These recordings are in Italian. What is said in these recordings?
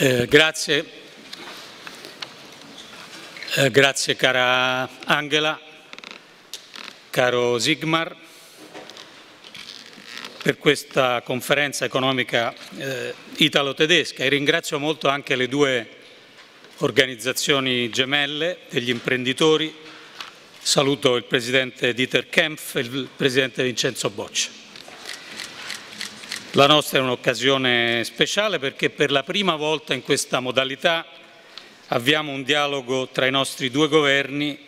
Eh, grazie. Eh, grazie cara Angela, caro Sigmar, per questa conferenza economica eh, italo-tedesca e ringrazio molto anche le due organizzazioni gemelle degli imprenditori. Saluto il Presidente Dieter Kempf e il Presidente Vincenzo Boccia. La nostra è un'occasione speciale perché per la prima volta in questa modalità abbiamo un dialogo tra i nostri due governi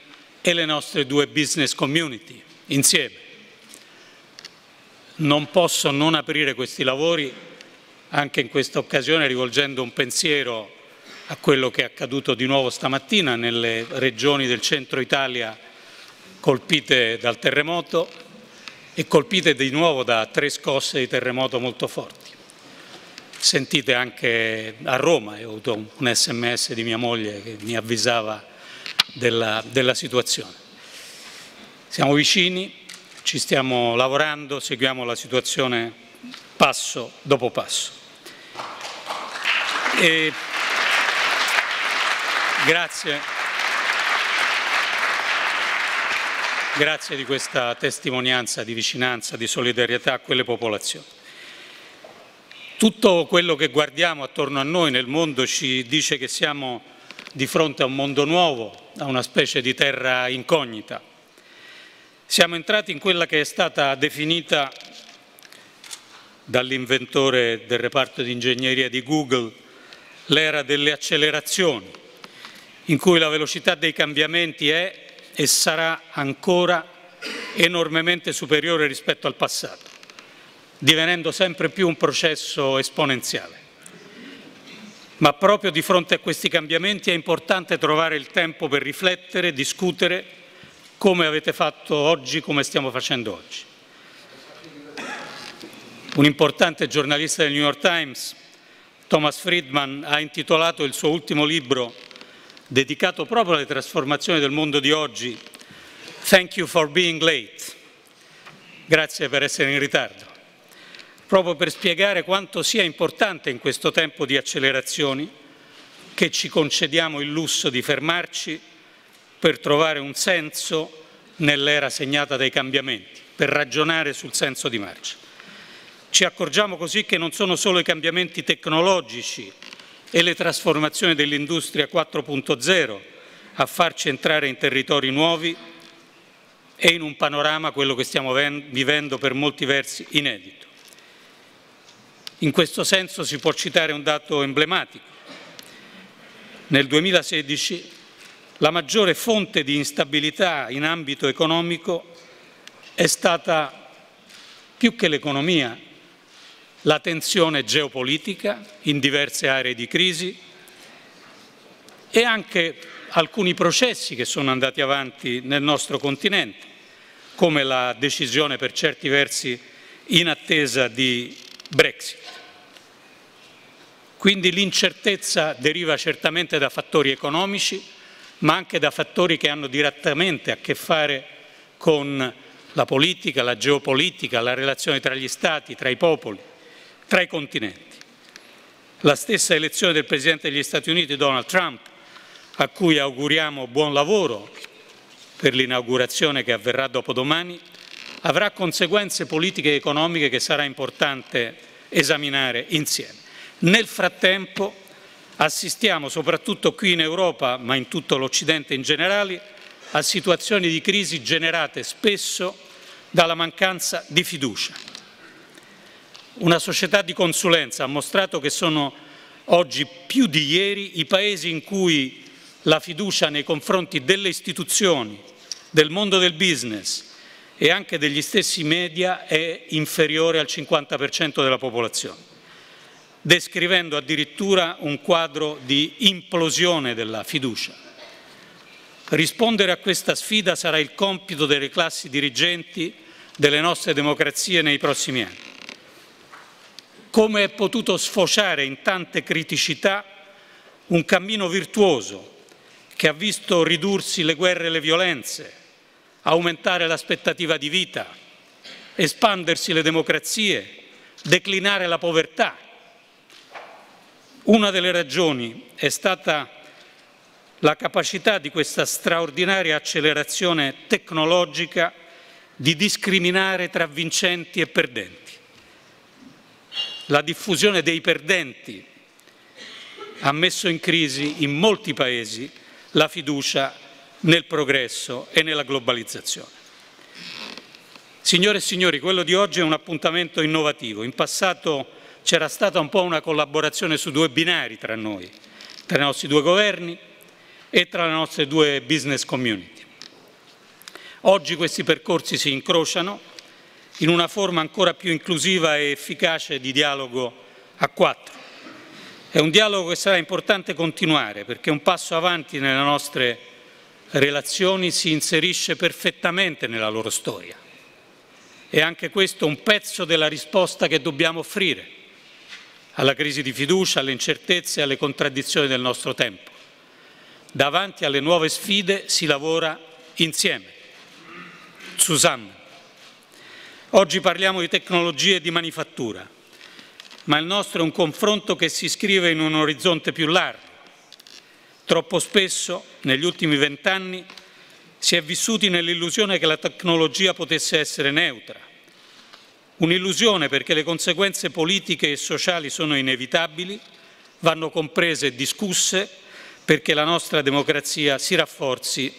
e le nostre due business community insieme. Non posso non aprire questi lavori anche in questa occasione rivolgendo un pensiero a quello che è accaduto di nuovo stamattina nelle regioni del centro Italia colpite dal terremoto e colpite di nuovo da tre scosse di terremoto molto forti. Sentite anche a Roma, ho avuto un sms di mia moglie che mi avvisava della, della situazione. Siamo vicini, ci stiamo lavorando, seguiamo la situazione passo dopo passo. E... Grazie. Grazie di questa testimonianza di vicinanza, di solidarietà a quelle popolazioni. Tutto quello che guardiamo attorno a noi nel mondo ci dice che siamo di fronte a un mondo nuovo, a una specie di terra incognita. Siamo entrati in quella che è stata definita dall'inventore del reparto di ingegneria di Google l'era delle accelerazioni, in cui la velocità dei cambiamenti è e sarà ancora enormemente superiore rispetto al passato, divenendo sempre più un processo esponenziale. Ma proprio di fronte a questi cambiamenti è importante trovare il tempo per riflettere, discutere, come avete fatto oggi, come stiamo facendo oggi. Un importante giornalista del New York Times, Thomas Friedman, ha intitolato il suo ultimo libro dedicato proprio alle trasformazioni del mondo di oggi, Thank you for being late, grazie per essere in ritardo, proprio per spiegare quanto sia importante in questo tempo di accelerazioni che ci concediamo il lusso di fermarci per trovare un senso nell'era segnata dai cambiamenti, per ragionare sul senso di marcia. Ci accorgiamo così che non sono solo i cambiamenti tecnologici e le trasformazioni dell'industria 4.0 a farci entrare in territori nuovi e in un panorama, quello che stiamo vivendo, per molti versi inedito. In questo senso si può citare un dato emblematico. Nel 2016 la maggiore fonte di instabilità in ambito economico è stata più che l'economia, la tensione geopolitica in diverse aree di crisi e anche alcuni processi che sono andati avanti nel nostro continente, come la decisione per certi versi in attesa di Brexit. Quindi l'incertezza deriva certamente da fattori economici, ma anche da fattori che hanno direttamente a che fare con la politica, la geopolitica, la relazione tra gli Stati, tra i popoli tra i continenti. La stessa elezione del Presidente degli Stati Uniti, Donald Trump, a cui auguriamo buon lavoro per l'inaugurazione che avverrà dopodomani, avrà conseguenze politiche e economiche che sarà importante esaminare insieme. Nel frattempo assistiamo, soprattutto qui in Europa, ma in tutto l'Occidente in generale, a situazioni di crisi generate spesso dalla mancanza di fiducia una società di consulenza ha mostrato che sono oggi più di ieri i paesi in cui la fiducia nei confronti delle istituzioni, del mondo del business e anche degli stessi media è inferiore al 50% della popolazione, descrivendo addirittura un quadro di implosione della fiducia. Rispondere a questa sfida sarà il compito delle classi dirigenti delle nostre democrazie nei prossimi anni come è potuto sfociare in tante criticità un cammino virtuoso che ha visto ridursi le guerre e le violenze, aumentare l'aspettativa di vita, espandersi le democrazie, declinare la povertà. Una delle ragioni è stata la capacità di questa straordinaria accelerazione tecnologica di discriminare tra vincenti e perdenti. La diffusione dei perdenti ha messo in crisi in molti paesi la fiducia nel progresso e nella globalizzazione. Signore e signori, quello di oggi è un appuntamento innovativo. In passato c'era stata un po' una collaborazione su due binari tra noi, tra i nostri due governi e tra le nostre due business community. Oggi questi percorsi si incrociano in una forma ancora più inclusiva e efficace di dialogo a quattro. È un dialogo che sarà importante continuare perché un passo avanti nelle nostre relazioni si inserisce perfettamente nella loro storia. E anche questo è un pezzo della risposta che dobbiamo offrire alla crisi di fiducia, alle incertezze e alle contraddizioni del nostro tempo. Davanti alle nuove sfide si lavora insieme, Susanna. Oggi parliamo di tecnologie e di manifattura, ma il nostro è un confronto che si iscrive in un orizzonte più largo. Troppo spesso, negli ultimi vent'anni, si è vissuti nell'illusione che la tecnologia potesse essere neutra. Un'illusione perché le conseguenze politiche e sociali sono inevitabili, vanno comprese e discusse perché la nostra democrazia si rafforzi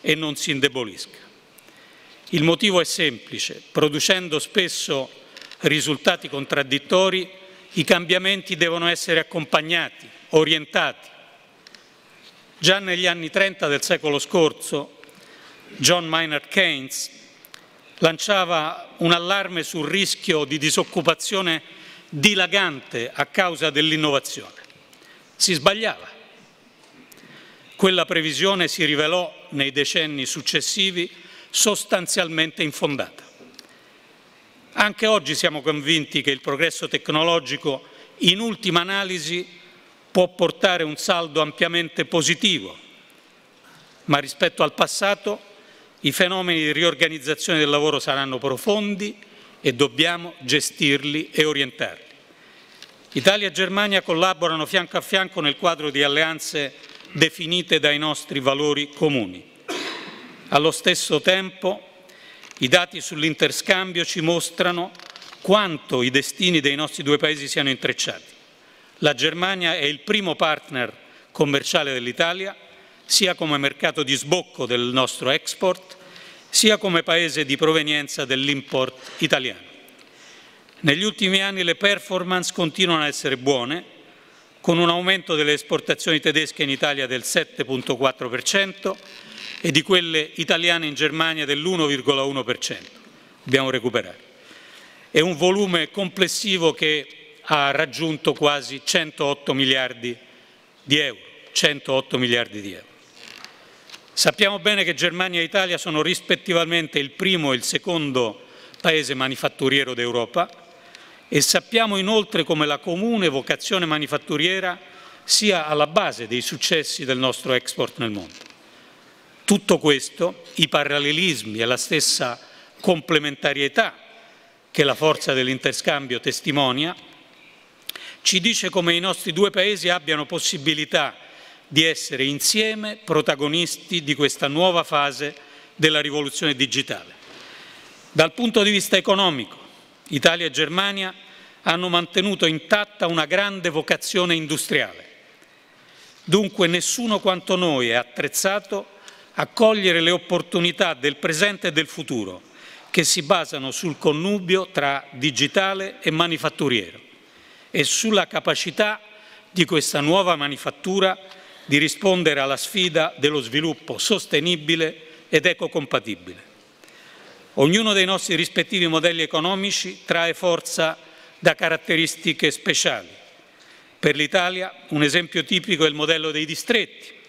e non si indebolisca. Il motivo è semplice, producendo spesso risultati contraddittori, i cambiamenti devono essere accompagnati, orientati. Già negli anni 30 del secolo scorso, John Maynard Keynes lanciava un allarme sul rischio di disoccupazione dilagante a causa dell'innovazione. Si sbagliava. Quella previsione si rivelò nei decenni successivi sostanzialmente infondata. Anche oggi siamo convinti che il progresso tecnologico in ultima analisi può portare un saldo ampiamente positivo, ma rispetto al passato i fenomeni di riorganizzazione del lavoro saranno profondi e dobbiamo gestirli e orientarli. Italia e Germania collaborano fianco a fianco nel quadro di alleanze definite dai nostri valori comuni. Allo stesso tempo, i dati sull'interscambio ci mostrano quanto i destini dei nostri due paesi siano intrecciati. La Germania è il primo partner commerciale dell'Italia, sia come mercato di sbocco del nostro export, sia come paese di provenienza dell'import italiano. Negli ultimi anni le performance continuano ad essere buone, con un aumento delle esportazioni tedesche in Italia del 7,4% e di quelle italiane in Germania dell'1,1%. Dobbiamo recuperare. È un volume complessivo che ha raggiunto quasi 108 miliardi di euro. 108 miliardi di euro. Sappiamo bene che Germania e Italia sono rispettivamente il primo e il secondo paese manifatturiero d'Europa, e sappiamo inoltre come la comune vocazione manifatturiera sia alla base dei successi del nostro export nel mondo. Tutto questo, i parallelismi e la stessa complementarietà che la forza dell'interscambio testimonia, ci dice come i nostri due paesi abbiano possibilità di essere insieme protagonisti di questa nuova fase della rivoluzione digitale. Dal punto di vista economico, Italia e Germania hanno mantenuto intatta una grande vocazione industriale. Dunque nessuno quanto noi è attrezzato a cogliere le opportunità del presente e del futuro che si basano sul connubio tra digitale e manifatturiero e sulla capacità di questa nuova manifattura di rispondere alla sfida dello sviluppo sostenibile ed ecocompatibile. Ognuno dei nostri rispettivi modelli economici trae forza da caratteristiche speciali. Per l'Italia un esempio tipico è il modello dei distretti,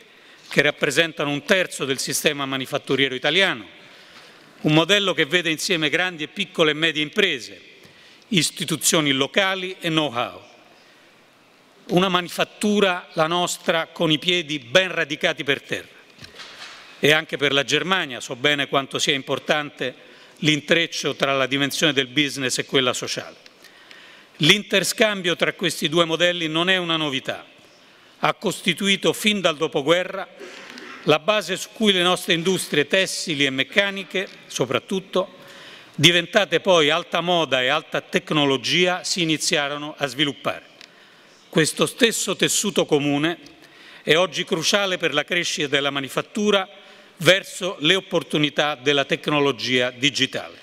che rappresentano un terzo del sistema manifatturiero italiano, un modello che vede insieme grandi e piccole e medie imprese, istituzioni locali e know-how. Una manifattura, la nostra, con i piedi ben radicati per terra. E anche per la Germania so bene quanto sia importante l'intreccio tra la dimensione del business e quella sociale. L'interscambio tra questi due modelli non è una novità, ha costituito fin dal dopoguerra la base su cui le nostre industrie tessili e meccaniche, soprattutto, diventate poi alta moda e alta tecnologia, si iniziarono a sviluppare. Questo stesso tessuto comune è oggi cruciale per la crescita della manifattura verso le opportunità della tecnologia digitale.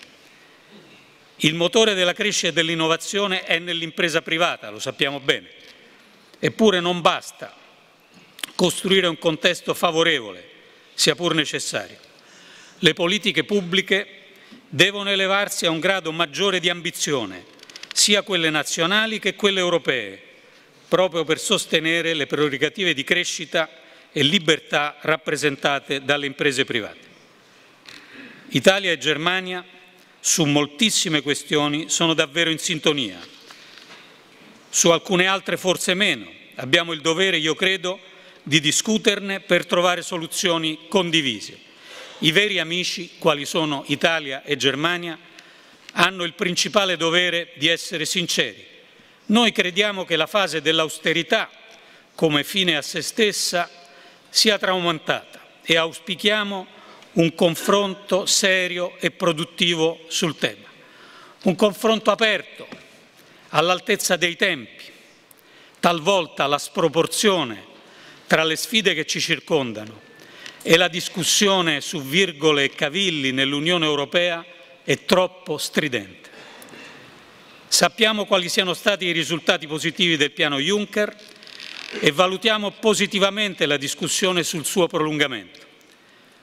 Il motore della crescita e dell'innovazione è nell'impresa privata, lo sappiamo bene. Eppure non basta costruire un contesto favorevole, sia pur necessario. Le politiche pubbliche devono elevarsi a un grado maggiore di ambizione, sia quelle nazionali che quelle europee, proprio per sostenere le prerogative di crescita e libertà rappresentate dalle imprese private. Italia e Germania su moltissime questioni sono davvero in sintonia, su alcune altre forse meno. Abbiamo il dovere, io credo, di discuterne per trovare soluzioni condivise. I veri amici, quali sono Italia e Germania, hanno il principale dovere di essere sinceri. Noi crediamo che la fase dell'austerità, come fine a se stessa, sia traumatata e auspichiamo un confronto serio e produttivo sul tema, un confronto aperto, all'altezza dei tempi. Talvolta la sproporzione tra le sfide che ci circondano e la discussione su virgole e cavilli nell'Unione Europea è troppo stridente. Sappiamo quali siano stati i risultati positivi del piano Juncker e valutiamo positivamente la discussione sul suo prolungamento.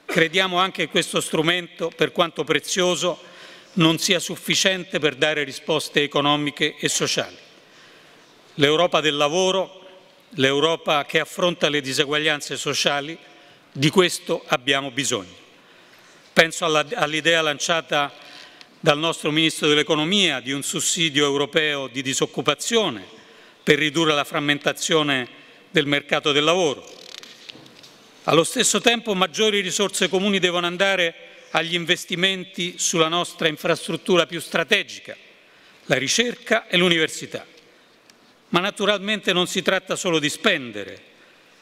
Crediamo anche che questo strumento, per quanto prezioso, non sia sufficiente per dare risposte economiche e sociali. L'Europa del lavoro, l'Europa che affronta le diseguaglianze sociali, di questo abbiamo bisogno. Penso all'idea lanciata dal nostro Ministro dell'Economia di un sussidio europeo di disoccupazione per ridurre la frammentazione del mercato del lavoro. Allo stesso tempo maggiori risorse comuni devono andare agli investimenti sulla nostra infrastruttura più strategica, la ricerca e l'università. Ma naturalmente non si tratta solo di spendere,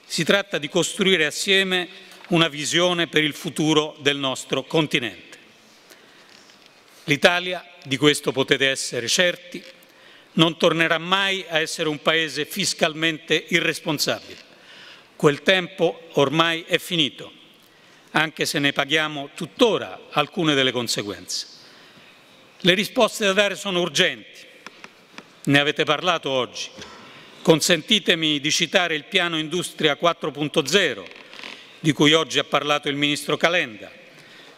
si tratta di costruire assieme una visione per il futuro del nostro continente. L'Italia, di questo potete essere certi, non tornerà mai a essere un paese fiscalmente irresponsabile. Quel tempo ormai è finito, anche se ne paghiamo tuttora alcune delle conseguenze. Le risposte da dare sono urgenti, ne avete parlato oggi. Consentitemi di citare il piano Industria 4.0, di cui oggi ha parlato il Ministro Calenda.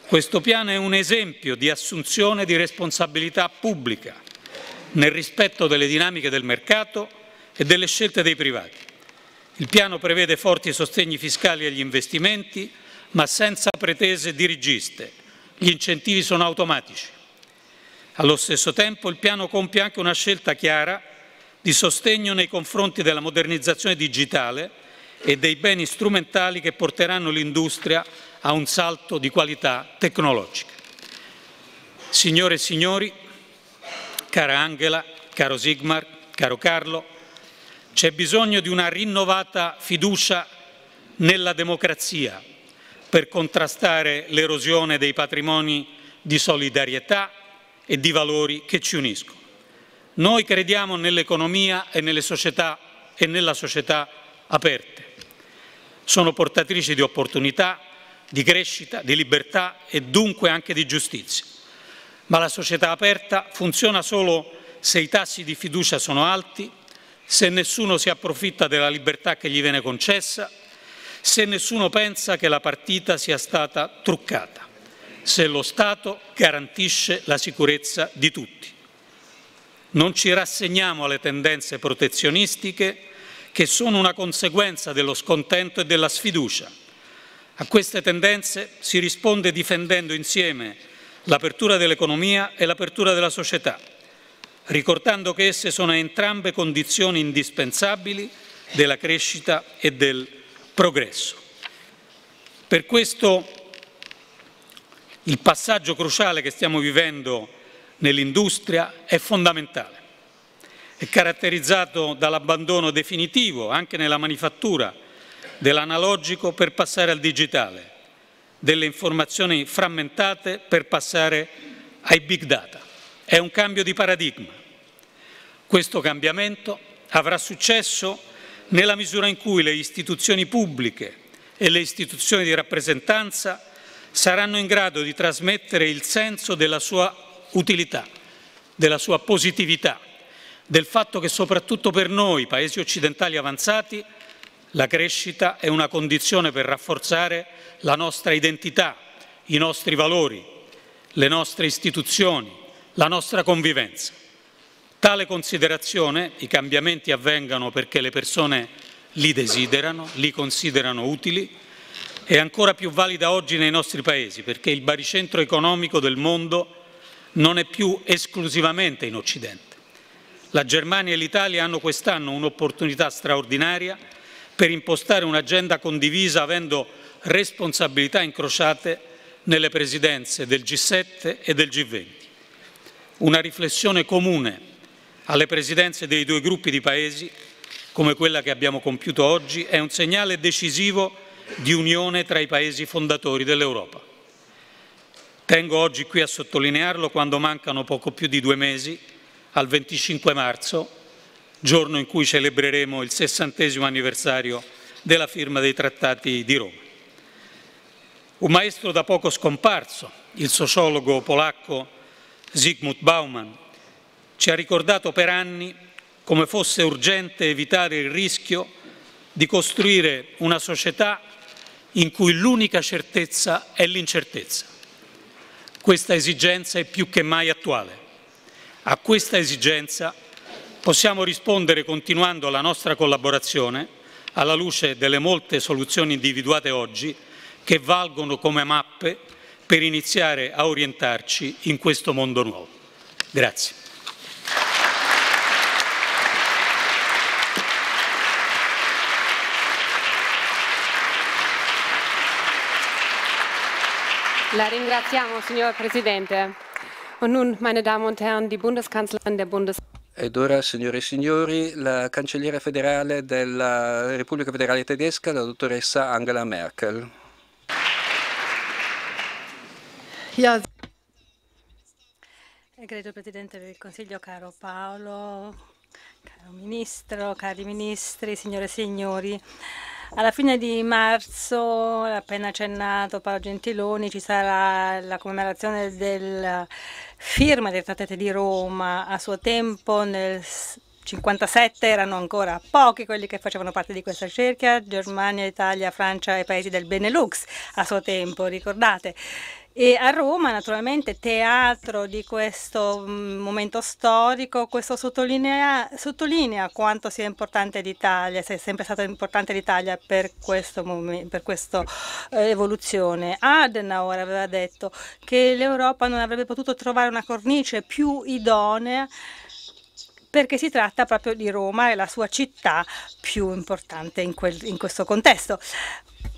Questo piano è un esempio di assunzione di responsabilità pubblica nel rispetto delle dinamiche del mercato e delle scelte dei privati. Il piano prevede forti sostegni fiscali agli investimenti, ma senza pretese dirigiste. Gli incentivi sono automatici. Allo stesso tempo il piano compie anche una scelta chiara di sostegno nei confronti della modernizzazione digitale e dei beni strumentali che porteranno l'industria a un salto di qualità tecnologica. Signore e signori, cara Angela, caro Sigmar, caro Carlo, c'è bisogno di una rinnovata fiducia nella democrazia per contrastare l'erosione dei patrimoni di solidarietà e di valori che ci uniscono. Noi crediamo nell'economia e, nelle società, e nella società aperte. Sono portatrici di opportunità, di crescita, di libertà e dunque anche di giustizia. Ma la società aperta funziona solo se i tassi di fiducia sono alti, se nessuno si approfitta della libertà che gli viene concessa, se nessuno pensa che la partita sia stata truccata, se lo Stato garantisce la sicurezza di tutti. Non ci rassegniamo alle tendenze protezionistiche che sono una conseguenza dello scontento e della sfiducia. A queste tendenze si risponde difendendo insieme l'apertura dell'economia e l'apertura della società, ricordando che esse sono entrambe condizioni indispensabili della crescita e del progresso. Per questo il passaggio cruciale che stiamo vivendo nell'industria è fondamentale. È caratterizzato dall'abbandono definitivo, anche nella manifattura, dell'analogico per passare al digitale, delle informazioni frammentate per passare ai big data. È un cambio di paradigma. Questo cambiamento avrà successo nella misura in cui le istituzioni pubbliche e le istituzioni di rappresentanza saranno in grado di trasmettere il senso della sua utilità, della sua positività, del fatto che soprattutto per noi, paesi occidentali avanzati, la crescita è una condizione per rafforzare la nostra identità, i nostri valori, le nostre istituzioni, la nostra convivenza. Tale considerazione, i cambiamenti avvengano perché le persone li desiderano, li considerano utili, è ancora più valida oggi nei nostri paesi perché il baricentro economico del mondo non è più esclusivamente in Occidente. La Germania e l'Italia hanno quest'anno un'opportunità straordinaria per impostare un'agenda condivisa avendo responsabilità incrociate nelle presidenze del G7 e del G20. Una riflessione comune alle presidenze dei due gruppi di Paesi, come quella che abbiamo compiuto oggi, è un segnale decisivo di unione tra i Paesi fondatori dell'Europa. Tengo oggi qui a sottolinearlo quando mancano poco più di due mesi al 25 marzo giorno in cui celebreremo il sessantesimo anniversario della firma dei trattati di Roma. Un maestro da poco scomparso, il sociologo polacco Zygmunt Bauman, ci ha ricordato per anni come fosse urgente evitare il rischio di costruire una società in cui l'unica certezza è l'incertezza. Questa esigenza è più che mai attuale. A questa esigenza possiamo rispondere continuando la nostra collaborazione alla luce delle molte soluzioni individuate oggi che valgono come mappe per iniziare a orientarci in questo mondo nuovo. Grazie. La ringraziamo, signor Presidente. Und nun, meine Damen und Herren, die Bundeskanzlerin der Bundes ed ora, signore e signori, la cancelliera federale della Repubblica Federale Tedesca, la dottoressa Angela Merkel. Ja. Egregio eh, Presidente del Consiglio, caro Paolo, caro Ministro, cari Ministri, signore e signori, alla fine di marzo, appena accennato Paolo Gentiloni, ci sarà la commemorazione della firma dei trattati di Roma. A suo tempo nel 1957, erano ancora pochi quelli che facevano parte di questa cerchia, Germania, Italia, Francia e paesi del Benelux a suo tempo, ricordate? E a Roma, naturalmente, teatro di questo mm, momento storico, questo sottolinea, sottolinea quanto sia importante l'Italia, se è sempre stata importante l'Italia per questa eh, evoluzione. Adenauer aveva detto che l'Europa non avrebbe potuto trovare una cornice più idonea perché si tratta proprio di Roma e la sua città più importante in, quel, in questo contesto.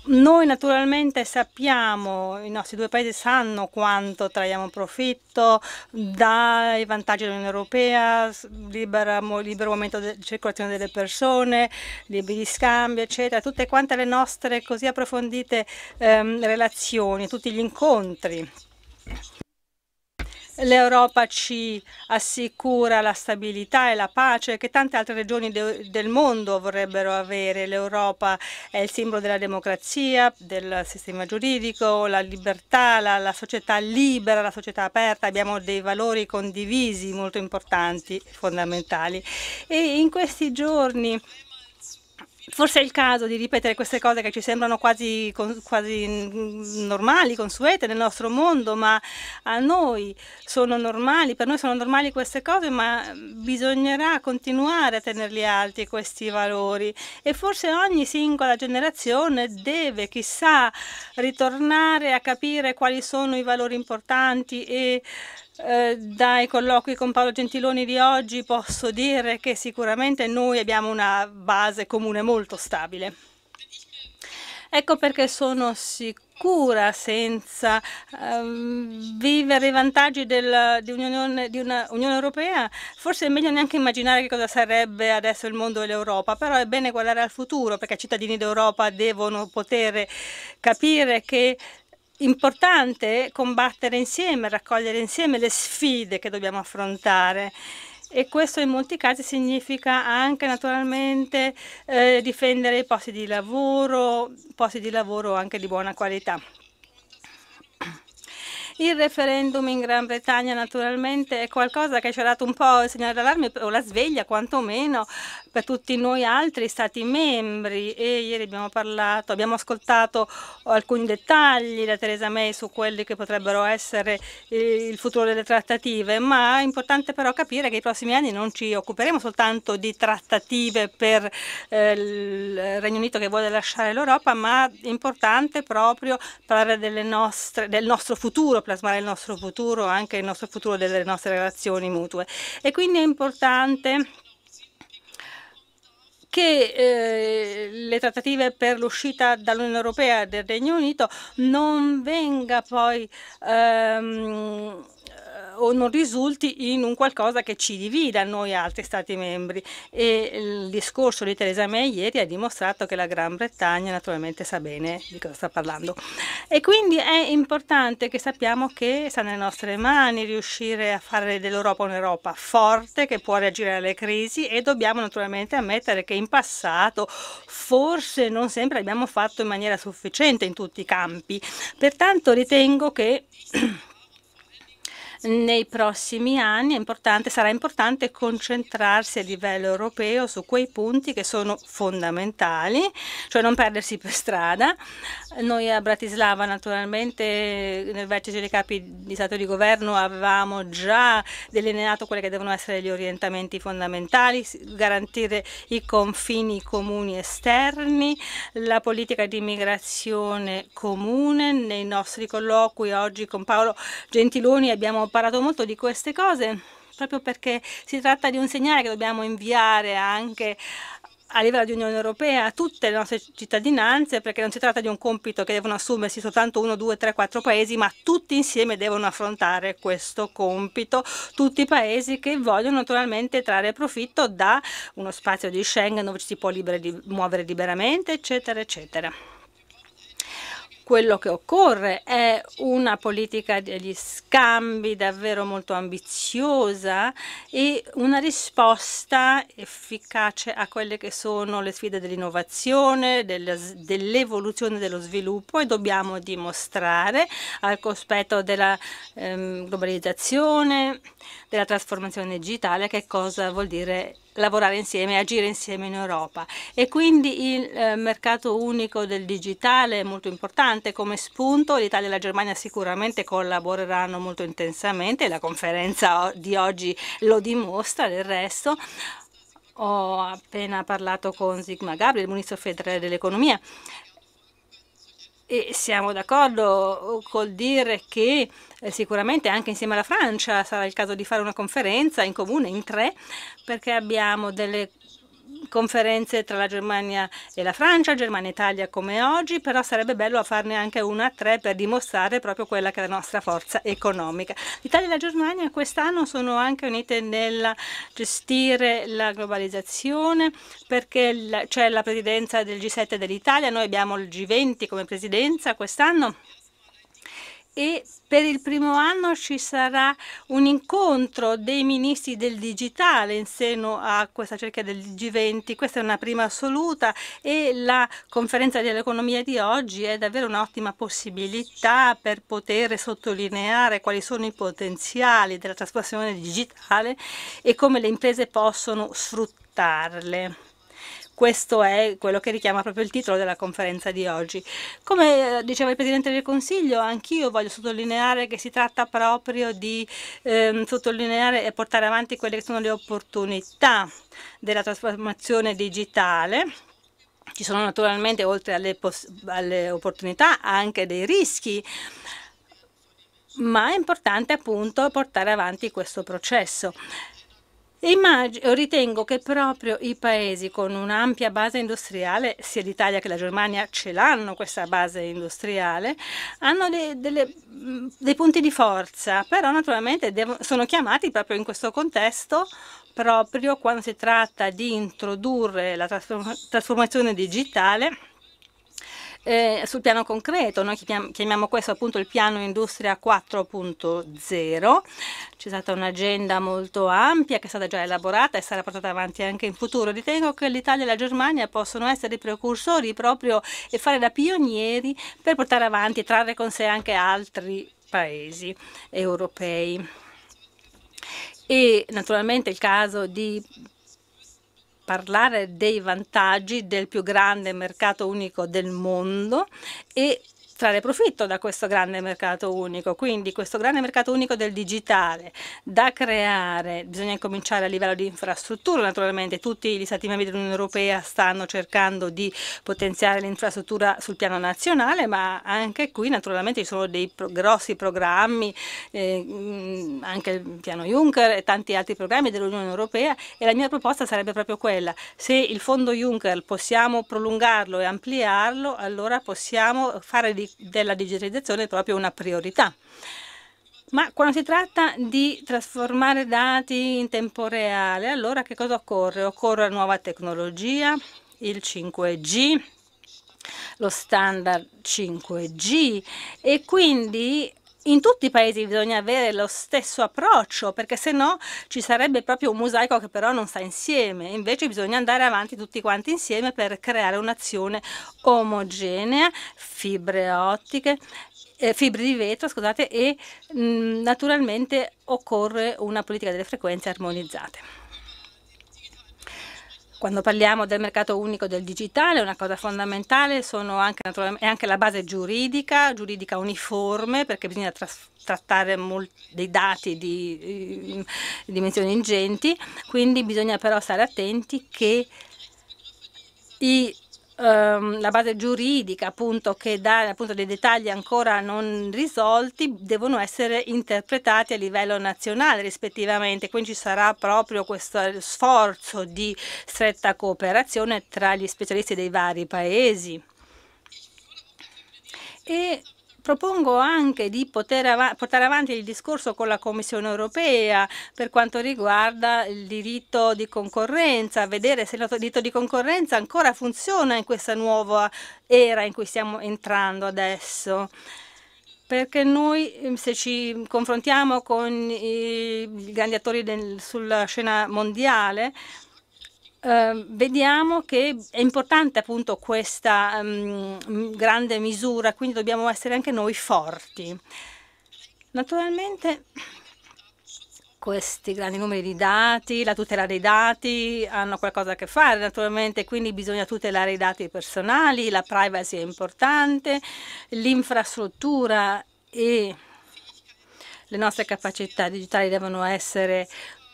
Noi naturalmente sappiamo, i nostri due paesi sanno quanto traiamo profitto dai vantaggi dell'Unione Europea, libera, libero momento di de circolazione delle persone, liberi scambi, eccetera, tutte quante le nostre così approfondite ehm, relazioni, tutti gli incontri l'Europa ci assicura la stabilità e la pace che tante altre regioni de del mondo vorrebbero avere. L'Europa è il simbolo della democrazia, del sistema giuridico, la libertà, la, la società libera, la società aperta. Abbiamo dei valori condivisi molto importanti, fondamentali. E in questi giorni forse è il caso di ripetere queste cose che ci sembrano quasi, quasi, normali, consuete nel nostro mondo, ma a noi sono normali, per noi sono normali queste cose, ma bisognerà continuare a tenerli alti questi valori e forse ogni singola generazione deve, chissà, ritornare a capire quali sono i valori importanti e eh, dai colloqui con Paolo Gentiloni di oggi posso dire che sicuramente noi abbiamo una base comune molto stabile. Ecco perché sono sicura, senza um, vivere i vantaggi del, di, di un'Unione Europea, forse è meglio neanche immaginare che cosa sarebbe adesso il mondo dell'Europa, però è bene guardare al futuro perché i cittadini d'Europa devono poter capire che importante combattere insieme, raccogliere insieme le sfide che dobbiamo affrontare e questo in molti casi significa anche naturalmente eh, difendere i posti di lavoro, posti di lavoro anche di buona qualità. Il referendum in Gran Bretagna naturalmente è qualcosa che ci ha dato un po' il segnale d'allarme o la sveglia quantomeno per tutti noi altri stati membri e ieri abbiamo parlato, abbiamo ascoltato alcuni dettagli da Theresa May su quelli che potrebbero essere eh, il futuro delle trattative, ma è importante però capire che i prossimi anni non ci occuperemo soltanto di trattative per eh, il Regno Unito che vuole lasciare l'Europa, ma è importante proprio parlare nostre, del nostro futuro plasmare il nostro futuro, anche il nostro futuro delle nostre relazioni mutue. E quindi è importante che eh, le trattative per l'uscita dall'Unione Europea del Regno Unito non venga poi ehm, o non risulti in un qualcosa che ci divida noi altri Stati membri. E il discorso di Theresa May ieri ha dimostrato che la Gran Bretagna naturalmente sa bene di cosa sta parlando. E quindi è importante che sappiamo che sta nelle nostre mani riuscire a fare dell'Europa un'Europa forte che può reagire alle crisi e dobbiamo naturalmente ammettere che in passato forse non sempre abbiamo fatto in maniera sufficiente in tutti i campi. Pertanto ritengo che nei prossimi anni importante, sarà importante concentrarsi a livello europeo su quei punti che sono fondamentali, cioè non perdersi per strada. Noi a Bratislava naturalmente nel vertice dei capi di Stato e di Governo avevamo già delineato quelli che devono essere gli orientamenti fondamentali, garantire i confini comuni esterni, la politica di immigrazione comune. Nei nostri colloqui oggi con Paolo Gentiloni abbiamo parlato molto di queste cose proprio perché si tratta di un segnale che dobbiamo inviare anche a livello di Unione Europea a tutte le nostre cittadinanze perché non si tratta di un compito che devono assumersi soltanto uno, due, tre, quattro paesi ma tutti insieme devono affrontare questo compito, tutti i paesi che vogliono naturalmente trarre profitto da uno spazio di Schengen dove ci si può liber muovere liberamente eccetera eccetera quello che occorre è una politica degli scambi davvero molto ambiziosa e una risposta efficace a quelle che sono le sfide dell'innovazione, dell'evoluzione dello sviluppo e dobbiamo dimostrare al cospetto della ehm, globalizzazione, della trasformazione digitale che cosa vuol dire lavorare insieme, agire insieme in Europa e quindi il eh, mercato unico del digitale è molto importante come spunto, l'Italia e la Germania sicuramente collaboreranno molto intensamente, la conferenza di oggi lo dimostra del resto, ho appena parlato con Sigma Gabriel, il ministro federale dell'economia, e siamo d'accordo uh, col dire che eh, sicuramente anche insieme alla Francia sarà il caso di fare una conferenza in comune, in tre, perché abbiamo delle conferenze tra la Germania e la Francia, Germania e Italia come oggi, però sarebbe bello farne anche una a tre per dimostrare proprio quella che è la nostra forza economica. L'Italia e la Germania quest'anno sono anche unite nel gestire la globalizzazione perché c'è la presidenza del G7 dell'Italia, noi abbiamo il G20 come presidenza quest'anno e per il primo anno ci sarà un incontro dei ministri del digitale in seno a questa cerchia del G20, questa è una prima assoluta e la conferenza dell'economia di oggi è davvero un'ottima possibilità per poter sottolineare quali sono i potenziali della trasformazione digitale e come le imprese possono sfruttarle questo è quello che richiama proprio il titolo della conferenza di oggi. Come eh, diceva il Presidente del Consiglio, anch'io voglio sottolineare che si tratta proprio di ehm, sottolineare e portare avanti quelle che sono le opportunità della trasformazione digitale ci sono naturalmente, oltre alle, alle, opportunità, anche dei rischi, ma è importante appunto portare avanti questo processo. Immag- ritengo che proprio i paesi con un'ampia base industriale, sia l'Italia che la Germania ce l'hanno questa base industriale, hanno dei, delle, dei punti di forza, però naturalmente devo, sono chiamati proprio in questo contesto proprio quando si tratta di introdurre la trasform- trasformazione digitale eh, sul piano concreto, noi chiamiamo, chiamiamo, questo appunto il piano industria 4.0, c'è stata un'agenda molto ampia che è stata già elaborata e sarà portata avanti anche in futuro. Ritengo che l'Italia e la Germania possono essere i precursori proprio e fare da pionieri per portare avanti e trarre con sé anche altri paesi europei. E naturalmente il caso di parlare dei vantaggi del più grande mercato unico del mondo e trarre profitto da questo grande mercato unico. Quindi questo grande mercato unico del digitale da creare, bisogna cominciare a livello di infrastruttura naturalmente, tutti gli stati membri dell'Unione Europea stanno cercando di potenziare l'infrastruttura sul piano nazionale, ma anche qui naturalmente ci sono dei pro grossi programmi, eh, mm, anche il piano Juncker e tanti altri programmi dell'Unione Europea e la mia proposta sarebbe proprio quella, se il fondo Juncker possiamo prolungarlo e ampliarlo, allora possiamo fare di della digitalizzazione è proprio una priorità. Ma quando si tratta di trasformare dati in tempo reale, allora che cosa occorre? Occorre la nuova tecnologia, il 5G, lo standard 5G e quindi in tutti i paesi bisogna avere lo stesso approccio perché se no ci sarebbe proprio un mosaico che però non sta insieme invece bisogna andare avanti tutti quanti insieme per creare un'azione omogenea fibre ottiche eh, fibre di vetro scusate e mh, mm, naturalmente occorre una politica delle frequenze armonizzate quando parliamo del mercato unico del digitale, una cosa fondamentale anche, è anche la base giuridica, giuridica uniforme, perché bisogna trattare dei dati di, di dimensioni ingenti, quindi bisogna però stare attenti che i ehm, la base giuridica appunto che dà appunto, dei dettagli ancora non risolti devono essere interpretati a livello nazionale rispettivamente, quindi ci sarà proprio questo sforzo di stretta cooperazione tra gli specialisti dei vari paesi. E propongo anche di poter av portare avanti il discorso con la Commissione europea per quanto riguarda il diritto di concorrenza, vedere se il diritto di concorrenza ancora funziona in questa nuova era in cui stiamo entrando adesso perché noi ehm, se ci confrontiamo con i grandi attori del, sulla scena mondiale eh, vediamo che è importante appunto questa um, grande misura, quindi dobbiamo essere anche noi forti. Naturalmente questi grandi numeri di dati, la tutela dei dati hanno qualcosa a che fare naturalmente, quindi bisogna tutelare i dati personali, la privacy è importante, l'infrastruttura e le nostre capacità digitali devono essere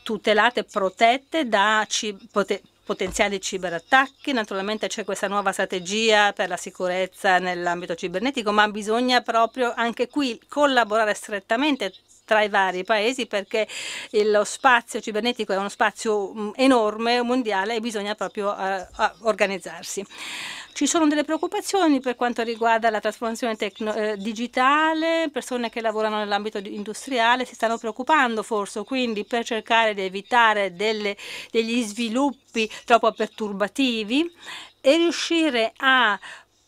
tutelate, protette da, ci, pote, potenziali ciberattacchi. Naturalmente c'è questa nuova strategia per la sicurezza nell'ambito cibernetico, ma bisogna proprio anche qui collaborare strettamente tra i vari paesi perché lo spazio cibernetico è uno spazio enorme, mondiale e bisogna proprio eh, organizzarsi. Ci sono delle preoccupazioni per quanto riguarda la trasformazione eh, digitale, persone che lavorano nell'ambito industriale si stanno preoccupando forse, quindi per cercare di evitare delle, degli sviluppi troppo perturbativi e riuscire a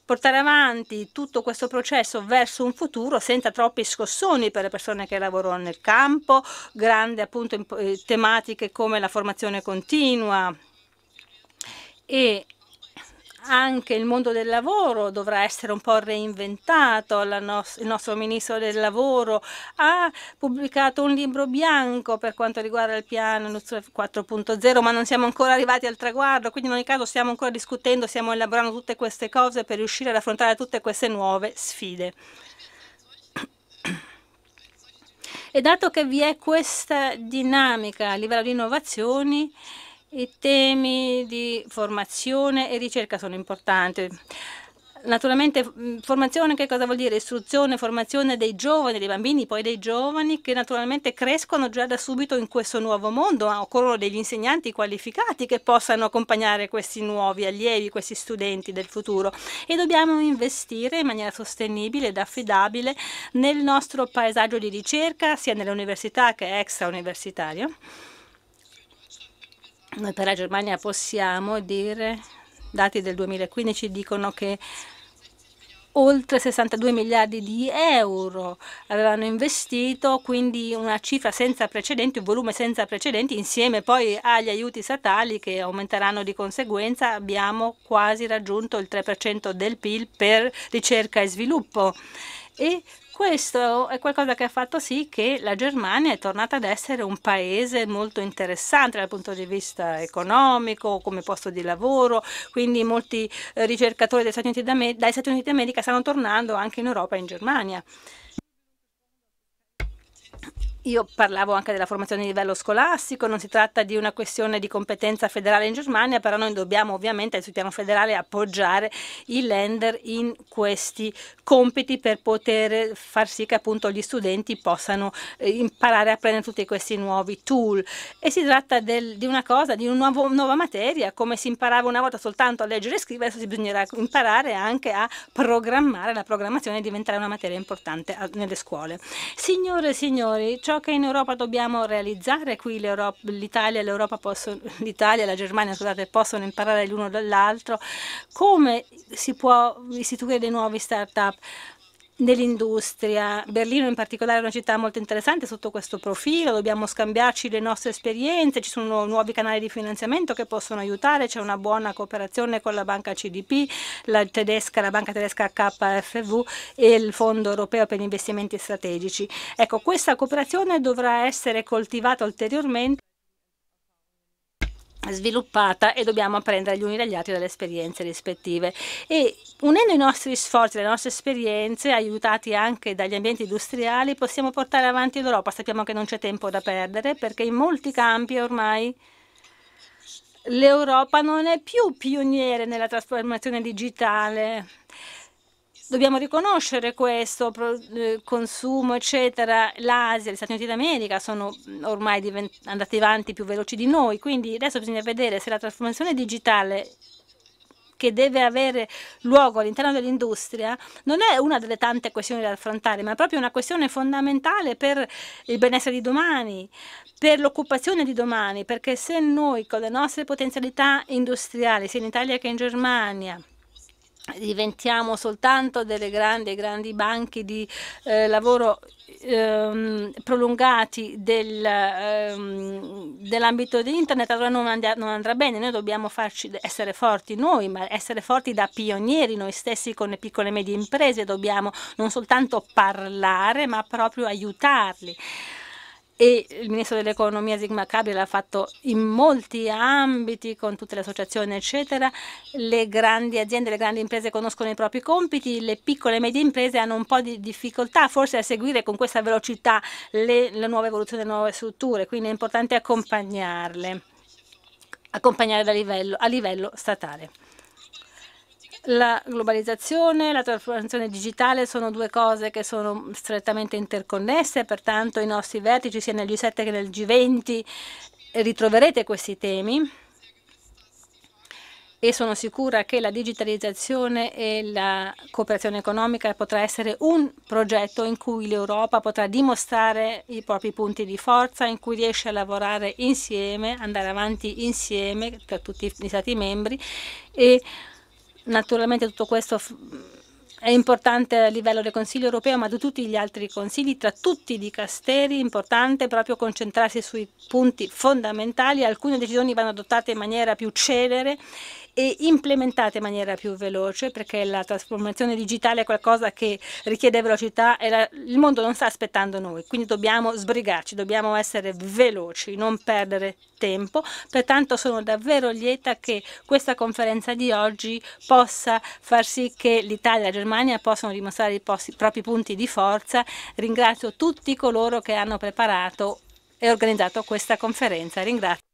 portare avanti tutto questo processo verso un futuro senza troppi scossoni per le persone che lavorano nel campo, grandi appunto eh, tematiche come la formazione continua e anche il mondo del lavoro dovrà essere un po' reinventato, nos il nostro ministro del lavoro ha pubblicato un libro bianco per quanto riguarda il piano 4.0, ma non siamo ancora arrivati al traguardo, quindi in ogni caso stiamo ancora discutendo, stiamo elaborando tutte queste cose per riuscire ad affrontare tutte queste nuove sfide. E dato che vi è questa dinamica a livello di innovazioni, i temi di formazione e ricerca sono importanti. Naturalmente mm, formazione che cosa vuol dire? Istruzione, formazione dei giovani, dei bambini, poi dei giovani che naturalmente crescono già da subito in questo nuovo mondo. Occorrono degli insegnanti qualificati che possano accompagnare questi nuovi allievi, questi studenti del futuro e dobbiamo investire in maniera sostenibile ed affidabile nel nostro paesaggio di ricerca, sia nelle università che extra universitario noi per la Germania possiamo dire, dati del 2015 dicono che oltre 62 miliardi di euro avevano investito, quindi una cifra senza precedenti, un volume senza precedenti, insieme poi agli aiuti statali che aumenteranno di conseguenza, abbiamo quasi raggiunto il 3% del PIL per ricerca e sviluppo. E questo è qualcosa che ha fatto sì che la Germania è tornata ad essere un paese molto interessante dal punto di vista economico, come posto di lavoro, quindi molti eh, ricercatori dagli Stati Uniti d'America stanno tornando anche in Europa e in Germania. Io parlavo anche della formazione a livello scolastico, non si tratta di una questione di competenza federale in Germania, però noi dobbiamo ovviamente sul piano federale appoggiare i lender in questi compiti per poter far sì che appunto gli studenti possano eh, imparare a prendere tutti questi nuovi tool. E si tratta del, di una cosa, di una nuova materia, come si imparava una volta soltanto a leggere e scrivere, adesso si bisognerà imparare anche a programmare, la programmazione diventerà una materia importante ah, nelle scuole. Signore e signori, ciò che in Europa dobbiamo realizzare, qui l'Italia e la Germania scusate, possono imparare l'uno dall'altro, come si può istituire dei nuovi start-up, dell'industria. Berlino in particolare è una città molto interessante sotto questo profilo, dobbiamo scambiarci le nostre esperienze, ci sono nuovi canali di finanziamento che possono aiutare, c'è una buona cooperazione con la banca CDP, la, tedesca, la banca tedesca KfW e il Fondo Europeo per gli Investimenti Strategici. Ecco, questa cooperazione dovrà essere coltivata ulteriormente sviluppata e dobbiamo apprendere gli uni dagli altri dalle esperienze rispettive e unendo i nostri sforzi, le nostre esperienze, aiutati anche dagli ambienti industriali, possiamo portare avanti l'Europa. Sappiamo che non c'è tempo da perdere perché in molti campi ormai l'Europa non è più pioniere nella trasformazione digitale Dobbiamo riconoscere questo, eh, consumo, eccetera. L'Asia, gli Stati Uniti d'America sono mm, ormai andati avanti più veloci di noi, quindi adesso bisogna vedere se la trasformazione digitale che deve avere luogo all'interno dell'industria non è una delle tante questioni da affrontare, ma è proprio una questione fondamentale per il benessere di domani, per l'occupazione di domani, perché se noi con le nostre potenzialità industriali, sia in Italia che in Germania, diventiamo soltanto delle grandi, grandi banche di eh, lavoro ehm, prolungati del, ehm, dell'ambito di internet allora non, and non, andrà bene, noi dobbiamo farci essere forti noi, ma essere forti da pionieri noi stessi con le piccole e medie imprese, dobbiamo non soltanto parlare ma proprio aiutarli e il ministro dell'economia Sigma Cabri l'ha fatto in molti ambiti con tutte le associazioni eccetera le grandi aziende, le grandi imprese conoscono i propri compiti le piccole e medie imprese hanno un po' di difficoltà forse a seguire con questa velocità le, le nuove evoluzioni, le nuove strutture quindi è importante accompagnarle accompagnare livello, a livello statale la globalizzazione e la trasformazione digitale sono due cose che sono strettamente interconnesse, pertanto i nostri vertici sia nel G7 che nel G20 ritroverete questi temi e sono sicura che la digitalizzazione e la cooperazione economica potrà essere un progetto in cui l'Europa potrà dimostrare i propri punti di forza, in cui riesce a lavorare insieme, andare avanti insieme tra tutti gli Stati membri e Naturalmente tutto questo è importante a livello del Consiglio europeo, ma di tutti gli altri consigli, tra tutti i dicasteri, è importante proprio concentrarsi sui punti fondamentali. Alcune decisioni vanno adottate in maniera più celere e implementate in maniera più veloce perché la trasformazione digitale è qualcosa che richiede velocità e la, il mondo non sta aspettando noi, quindi dobbiamo sbrigarci, dobbiamo essere veloci, non perdere tempo, pertanto sono davvero lieta che questa conferenza di oggi possa far sì che l'Italia e la Germania possano dimostrare i, posti, i propri punti di forza. Ringrazio tutti coloro che hanno preparato e organizzato questa conferenza. Ringrazio